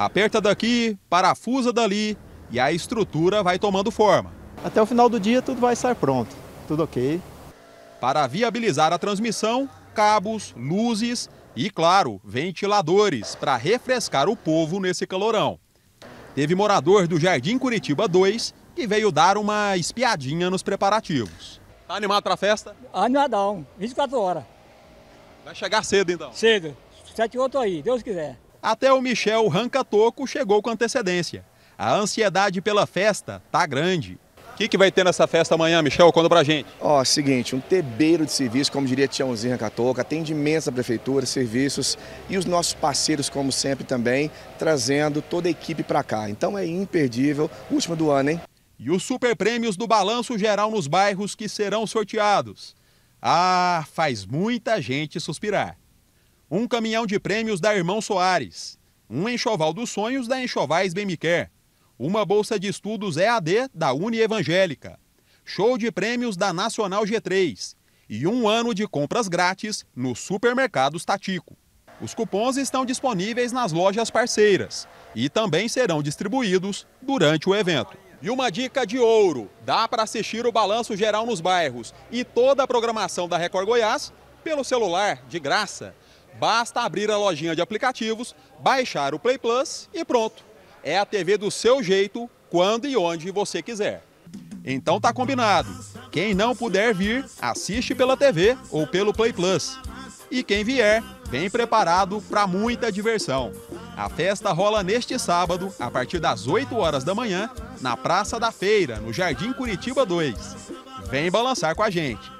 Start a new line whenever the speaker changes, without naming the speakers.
Aperta daqui, parafusa dali e a estrutura vai tomando forma. Até o final do dia tudo vai estar pronto, tudo ok. Para viabilizar a transmissão, cabos, luzes e, claro, ventiladores para refrescar o povo nesse calorão. Teve morador do Jardim Curitiba 2 que veio dar uma espiadinha nos preparativos. Está animado para a festa? Animadão, 24 horas. Vai chegar cedo então? Cedo, 7 e 8 aí, Deus quiser. Até o Michel Rancatoco chegou com antecedência. A ansiedade pela festa tá grande. O que, que vai ter nessa festa amanhã, Michel? Conta pra gente.
Ó, oh, seguinte, um tebeiro de serviço, como diria Tiãozinho Rancatoco, atende imensa prefeitura, serviços e os nossos parceiros, como sempre também, trazendo toda a equipe pra cá. Então é imperdível, última do ano, hein? E os super
prêmios do Balanço Geral nos bairros que serão sorteados. Ah, faz muita gente suspirar um caminhão de prêmios da Irmão Soares, um enxoval dos sonhos da Enxovais Bem Me Quer, uma bolsa de estudos EAD da Uni Evangélica, show de prêmios da Nacional G3 e um ano de compras grátis no supermercado Statico. Os cupons estão disponíveis nas lojas parceiras e também serão distribuídos durante o evento. E uma dica de ouro: dá para assistir o balanço geral nos bairros e toda a programação da Record Goiás pelo celular, de graça. Basta abrir a lojinha de aplicativos, baixar o Play Plus e pronto. É a TV do seu jeito, quando e onde você quiser. Então tá combinado. Quem não puder vir, assiste pela TV ou pelo Play Plus. E quem vier, vem preparado para muita diversão. A festa rola neste sábado, a partir das 8 horas da manhã, na Praça da Feira, no Jardim Curitiba 2. Vem balançar com a gente.